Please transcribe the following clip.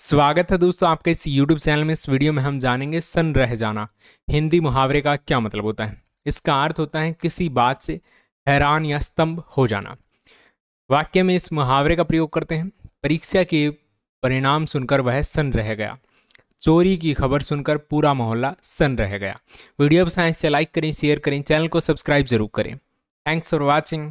स्वागत है दोस्तों आपके इस YouTube चैनल में इस वीडियो में हम जानेंगे सन रह जाना हिंदी मुहावरे का क्या मतलब होता है इसका अर्थ होता है किसी बात से हैरान या स्तंभ हो जाना वाक्य में इस मुहावरे का प्रयोग करते हैं परीक्षा के परिणाम सुनकर वह सन रह गया चोरी की खबर सुनकर पूरा मोहल्ला सन रह गया वीडियो पसंद से लाइक करें शेयर करें चैनल को सब्सक्राइब जरूर करें थैंक्स फॉर वॉचिंग